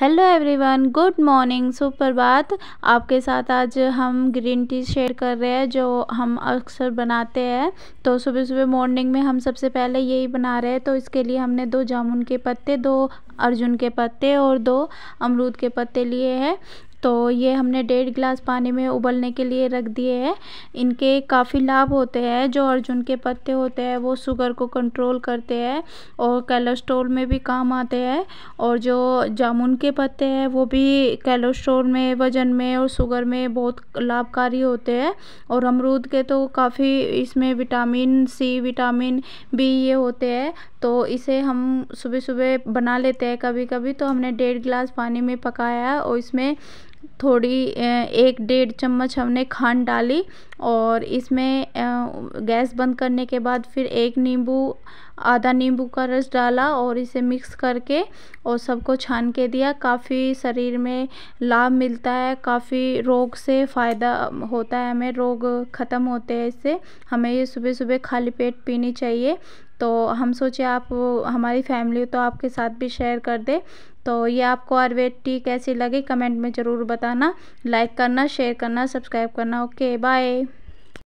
hello everyone good morning सुप्रभात आपके साथ आज हम ग्रीन टी शेयर कर रहे हैं जो हम अक्सर बनाते हैं तो सुबह सुबह मॉर्निंग में हम सबसे पहले यही बना रहे हैं तो इसके लिए हमने दो जामुन के पत्ते दो अर्जुन के पत्ते और दो अमरूद के पत्ते लिए हैं तो ये हमने डेढ़ गिलास पानी में उबलने के लिए रख दिए हैं इनके काफ़ी लाभ होते हैं जो अर्जुन के पत्ते होते हैं वो शुगर को कंट्रोल करते हैं और कैलेस्ट्रोल में भी काम आते हैं और जो जामुन के पत्ते हैं वो भी कैलेस्ट्रोल में वज़न में और शुगर में बहुत लाभकारी होते हैं और अमरूद के तो काफ़ी इसमें विटामिन सी विटामिन बी ये होते हैं तो इसे हम सुबह सुबह बना लेते हैं कभी कभी तो हमने डेढ़ गिलास पानी में पकाया और इसमें थोड़ी एक डेढ़ चम्मच हमने खांड डाली और इसमें गैस बंद करने के बाद फिर एक नींबू आधा नींबू का रस डाला और इसे मिक्स करके और सबको छान के दिया काफ़ी शरीर में लाभ मिलता है काफ़ी रोग से फ़ायदा होता है हमें रोग ख़त्म होते हैं इससे हमें ये सुबह सुबह खाली पेट पीनी चाहिए तो हम सोचे आप हमारी फैमिली तो आपके साथ भी शेयर कर दे तो ये आपको आयुर्वेद टी कैसी लगी कमेंट में ज़रूर बताना लाइक करना शेयर करना सब्सक्राइब करना ओके बाय